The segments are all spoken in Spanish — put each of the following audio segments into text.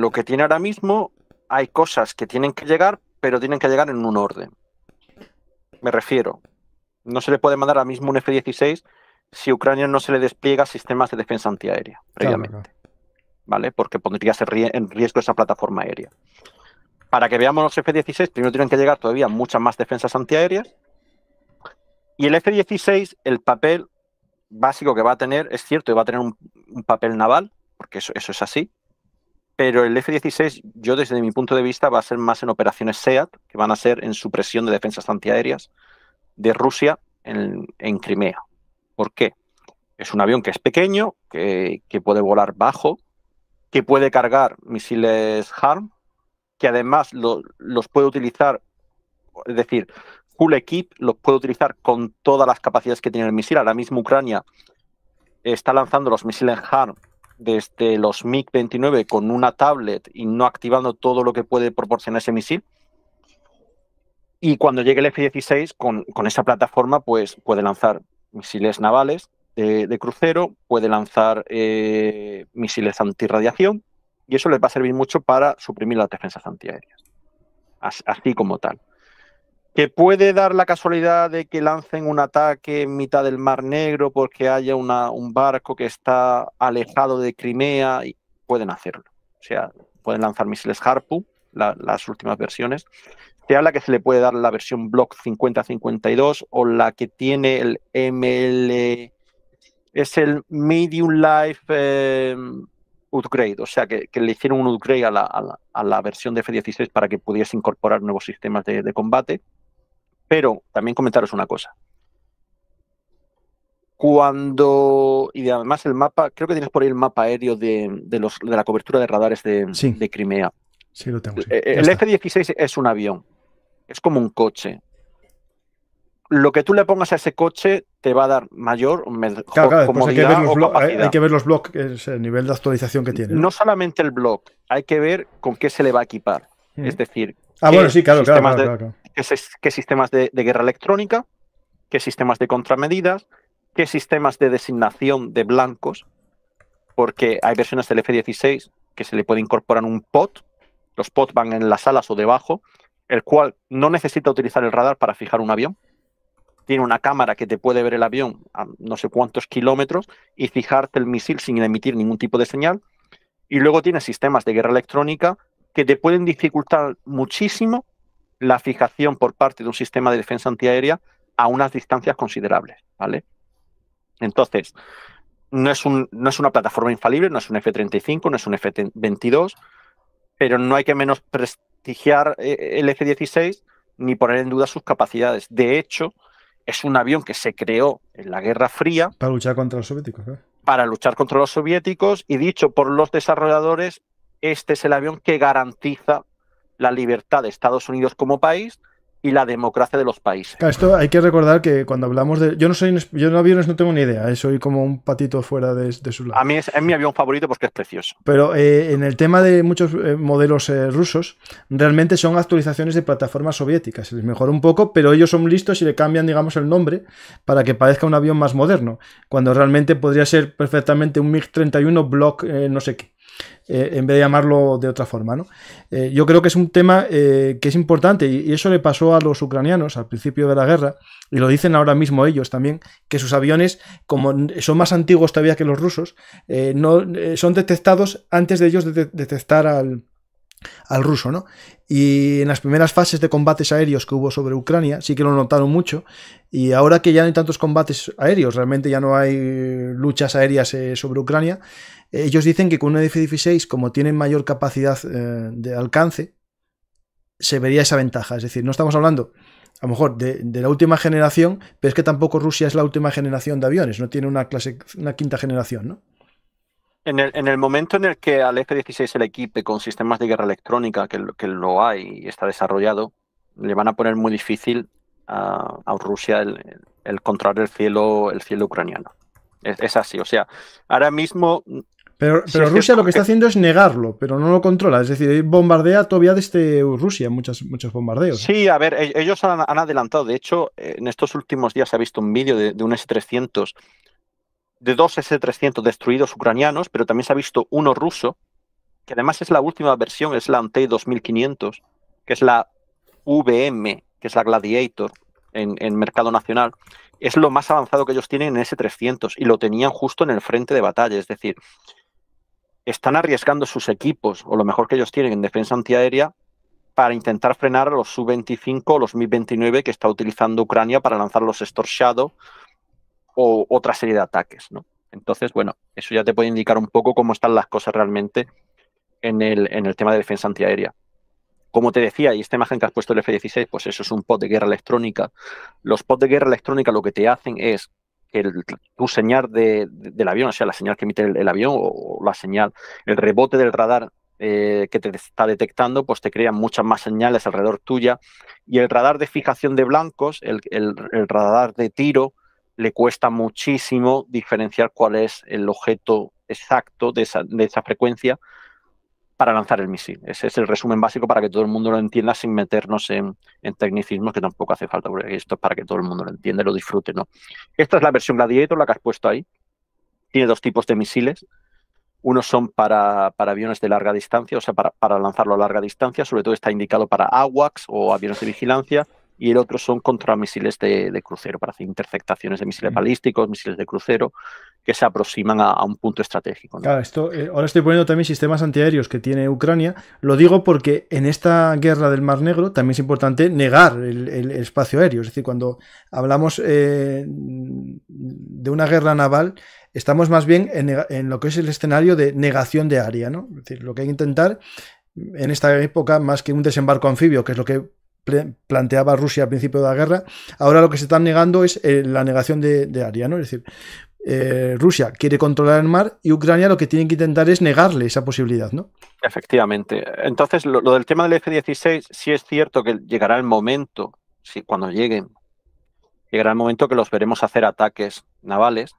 lo que tiene ahora mismo, hay cosas que tienen que llegar, pero tienen que llegar en un orden. Me refiero, no se le puede mandar ahora mismo un F-16 si Ucrania no se le despliega sistemas de defensa antiaérea previamente. ¿Vale? Porque pondría en riesgo esa plataforma aérea. Para que veamos los F-16, primero tienen que llegar todavía muchas más defensas antiaéreas. Y el F-16, el papel básico que va a tener, es cierto, va a tener un, papel naval, porque eso es así, pero el F-16 yo desde mi punto de vista va a ser más en operaciones SEAT, que van a ser en supresión de defensas antiaéreas de Rusia en, Crimea. ¿Por qué? Es un avión que es pequeño, que, puede volar bajo, que puede cargar misiles HARM, que además los puede utilizar, es decir, full Equip los puede utilizar con todas las capacidades que tiene el misil. Ahora mismo Ucrania está lanzando los misiles HARM desde los MiG-29 con una tablet y no activando todo lo que puede proporcionar ese misil. Y cuando llegue el F-16, con, esa plataforma, pues puede lanzar misiles navales de, crucero, puede lanzar eh, misiles antirradiación, y eso les va a servir mucho para suprimir las defensas antiaéreas, así como tal que puede dar la casualidad de que lancen un ataque en mitad del Mar Negro porque haya un barco que está alejado de Crimea y pueden hacerlo. O sea, pueden lanzar misiles Harpu, las últimas versiones. Se habla que se le puede dar la versión Block 5052, o la que tiene el ML, es el Medium Life em, Upgrade, o sea, que, le hicieron un upgrade a la, versión de F-16 para que pudiese incorporar nuevos sistemas de, de combate pero también comentaros una cosa. Cuando, y además el mapa, creo que tienes por ahí el mapa aéreo de, la cobertura de radares de, Crimea. Sí, lo tengo. Eh, eh, el F-16 es un avión, es como un coche. Lo que tú le pongas a ese coche te va a dar mayor hay, que o eh, hay que ver los blogs, el nivel de actualización que tiene. ¿no? solamente el blog, hay que ver con qué se le va a equipar. Mm. Es decir, ah, bueno, sí, claro, claro qué, sistemas de, de, guerra electrónica, qué sistemas de contramedidas, qué sistemas de designación de blancos, porque hay versiones del F-16 que se le puede incorporar un POT, los POT van en las alas o debajo, el cual no necesita utilizar el radar para fijar un avión. Tiene una cámara que te puede ver el avión a no sé cuántos kilómetros y fijarte el misil sin emitir ningún tipo de señal. Y luego tiene sistemas de guerra electrónica que te pueden dificultar muchísimo la fijación por parte de un sistema de defensa antiaérea a unas distancias considerables, ¿vale? Entonces, no es, un, no es una plataforma infalible, no es un F-35, no es un F-22, pero no hay que prestigiar eh, el F-16 ni poner en duda sus capacidades. De hecho, es un avión que se creó en la Guerra Fría. Para luchar contra los soviéticos. ¿eh? Para luchar contra los soviéticos y dicho por los desarrolladores, este es el avión que garantiza la libertad de Estados Unidos como país y la democracia de los países. esto hay que recordar que cuando hablamos de... Yo no soy... Yo en aviones no tengo ni idea, eh, soy como un patito fuera de, su lado. A mí es, mi avión favorito porque es precioso. Pero eh, en el tema de muchos eh, modelos rusos, realmente son actualizaciones de plataformas soviéticas. Se les mejora un poco, pero ellos son listos y le cambian, digamos, el nombre para que parezca un avión más moderno, cuando realmente podría ser perfectamente un MiG-31 Block no sé qué. Eh, en vez de llamarlo de otra forma. ¿no? Eh, yo creo que es un tema eh, que es importante y, eso le pasó a los ucranianos al principio de la guerra y lo dicen ahora mismo ellos también, que sus aviones, como son más antiguos todavía que los rusos, no, son detectados antes de ellos detectar al, al ruso, ¿no? Y en las primeras fases de combates aéreos que hubo sobre Ucrania, sí que lo notaron mucho, y ahora que ya no hay tantos combates aéreos, realmente ya no hay luchas aéreas eh, sobre Ucrania, ellos dicen que con un F-16, como tienen mayor capacidad eh, de alcance, se vería esa ventaja. Es decir, no estamos hablando a lo mejor de, de, la última generación, pero es que tampoco Rusia es la última generación de aviones, no tiene una clase, una quinta generación, ¿no? En el, en el, momento en el que al F-16 el equipe con sistemas de guerra electrónica, que, que lo hay y está desarrollado, le van a poner muy difícil a, Rusia el, controlar el cielo, el cielo ucraniano. Es, así, o sea, ahora mismo... Pero, Rusia lo que está haciendo es negarlo, pero no lo controla. Es decir, bombardea todavía desde Rusia muchas, muchos bombardeos. Sí, a ver, e, ellos han, adelantado. De hecho, en estos últimos días se ha visto un vídeo de, de un S-300 de dos S-300 destruidos ucranianos, pero también se ha visto uno ruso, que además es la última versión, es la Ante 2500, que es la VM, que es la Gladiator en, mercado nacional. Es lo más avanzado que ellos tienen en S-300 y lo tenían justo en el frente de batalla, es decir, están arriesgando sus equipos o lo mejor que ellos tienen en defensa antiaérea para intentar frenar a los Su-25 o los Mi-29 que está utilizando Ucrania para lanzar los Storm otra serie de ataques, ¿no? Entonces, bueno, eso ya te puede indicar un poco cómo están las cosas realmente en el, en el tema de defensa antiaérea. Como te decía, y esta imagen que has puesto el F-16, pues eso es un pod de guerra electrónica. Los pods de guerra electrónica lo que te hacen es que tu señal del avión, o sea, la señal que emite el, avión o, la señal, el rebote del radar eh, que te está detectando, pues te crean muchas más señales alrededor tuya. Y el radar de fijación de blancos, el radar de tiro, le cuesta muchísimo diferenciar cuál es el objeto exacto de esa, frecuencia para lanzar el misil. Ese es el resumen básico para que todo el mundo lo entienda sin meternos en, tecnicismos que tampoco hace falta, porque esto es para que todo el mundo lo entienda lo disfrute. ¿no? Esta es la versión Gladiator, la que has puesto ahí. Tiene dos tipos de misiles. Unos son para, para aviones de larga distancia, o sea, para, para lanzarlo a larga distancia. Sobre todo está indicado para AWACS o aviones de vigilancia y el otro son contramisiles de, de crucero para hacer interceptaciones de misiles mm. balísticos, misiles de crucero, que se aproximan a, un punto estratégico. esto, eh, ahora estoy poniendo también sistemas antiaéreos que tiene Ucrania. Lo digo porque en esta guerra del Mar Negro también es importante negar el, espacio aéreo. Es decir, cuando hablamos eh, de una guerra naval, estamos más bien en, lo que es el escenario de negación de área. ¿no? Es decir, lo que hay que intentar en esta época, más que un desembarco anfibio, que es lo que planteaba Rusia al principio de la guerra, ahora lo que se están negando es eh, la negación de, de Aria, Es decir, eh, Rusia quiere controlar el mar y Ucrania lo que tiene que intentar es negarle esa posibilidad, ¿no? Efectivamente. Entonces, lo, del tema del F-16, sí es cierto que llegará el momento, si cuando lleguen, llegará el momento que los veremos hacer ataques navales,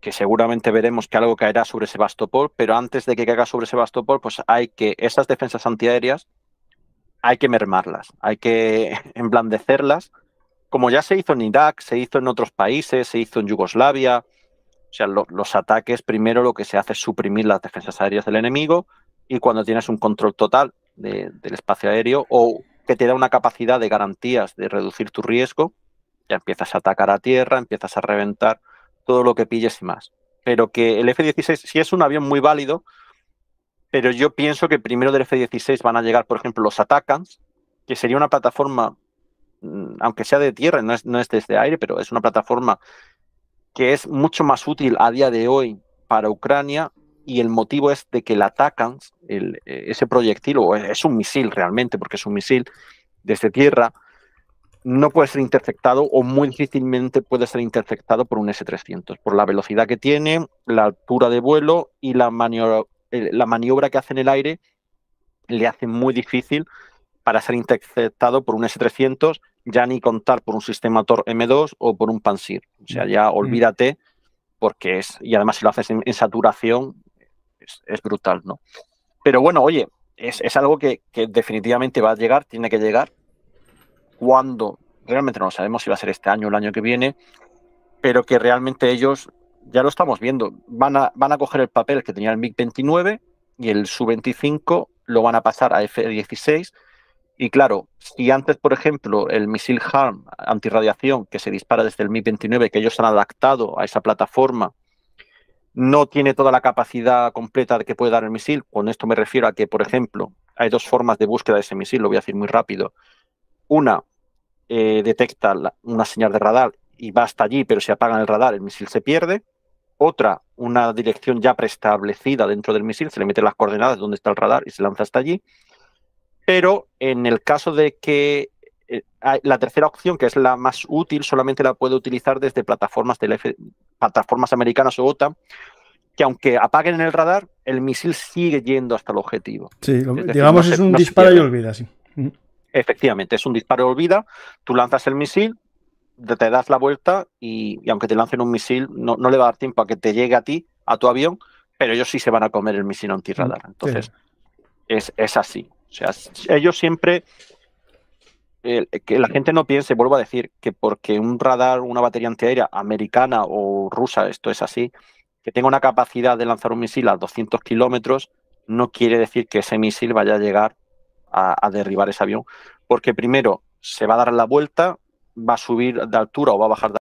que seguramente veremos que algo caerá sobre Sebastopol, pero antes de que caiga sobre Sebastopol, pues hay que esas defensas antiaéreas hay que mermarlas, hay que emblandecerlas, como ya se hizo en Irak, se hizo en otros países, se hizo en Yugoslavia. O sea, los ataques primero lo que se hace es suprimir las defensas aéreas del enemigo y cuando tienes un control total del espacio aéreo o que te da una capacidad de garantías de reducir tu riesgo, ya empiezas a atacar a tierra, empiezas a reventar todo lo que pilles y más. Pero que el F-16 si es un avión muy válido, pero yo pienso que primero del F-16 van a llegar, por ejemplo, los Atacans, que sería una plataforma, mm, aunque sea de tierra, no es, no es desde aire, pero es una plataforma que es mucho más útil a día de hoy para Ucrania y el motivo es de que el Atacans, eh, ese proyectil, o es un misil realmente, porque es un misil desde tierra, no puede ser interceptado o muy difícilmente puede ser interceptado por un S-300, por la velocidad que tiene, la altura de vuelo y la eh, la maniobra que hace en el aire le hace muy difícil para ser interceptado por un S300, ya ni contar por un sistema TOR M2 o por un Pansir. O sea, mm, ya mm. olvídate, porque es, y además si lo haces en, saturación, es, brutal, ¿no? Pero bueno, oye, es, algo que, definitivamente va a llegar, tiene que llegar. Cuando, realmente no sabemos si va a ser este año o el año que viene, pero que realmente ellos ya lo estamos viendo. Van a, van a coger el papel que tenía el MiG-29 y el Su-25 lo van a pasar a F-16. Y claro, si antes, por ejemplo, el misil HARM antirradiación que se dispara desde el MiG-29, que ellos han adaptado a esa plataforma, no tiene toda la capacidad completa que puede dar el misil, con esto me refiero a que, por ejemplo, hay dos formas de búsqueda de ese misil, lo voy a decir muy rápido. Una, eh, detecta una señal de radar y va hasta allí, pero si apagan el radar, el misil se pierde otra, una dirección ya preestablecida dentro del misil, se le mete las coordenadas donde está el radar y se lanza hasta allí. Pero en el caso de que eh, la tercera opción, que es la más útil, solamente la puede utilizar desde plataformas, plataformas americanas o OTAN, que aunque apaguen el radar, el misil sigue yendo hasta el objetivo. Sí, digamos es un disparo y olvida, sí. Efectivamente, es un disparo y olvida, tú lanzas el misil, te das la vuelta y, aunque te lancen un misil, no, le va a dar tiempo a que te llegue a ti, a tu avión, pero ellos sí se van a comer el misil antirradar. Mm, Entonces, es, así. O sea, ellos siempre. que la gente no piense, vuelvo a decir, que porque un radar, una batería antiaérea americana o rusa, esto es así, que tenga una capacidad de lanzar un misil a 200 kilómetros, no quiere decir que ese misil vaya a llegar a derribar ese avión, porque primero se va a dar la vuelta, va a subir de altura o va a bajar de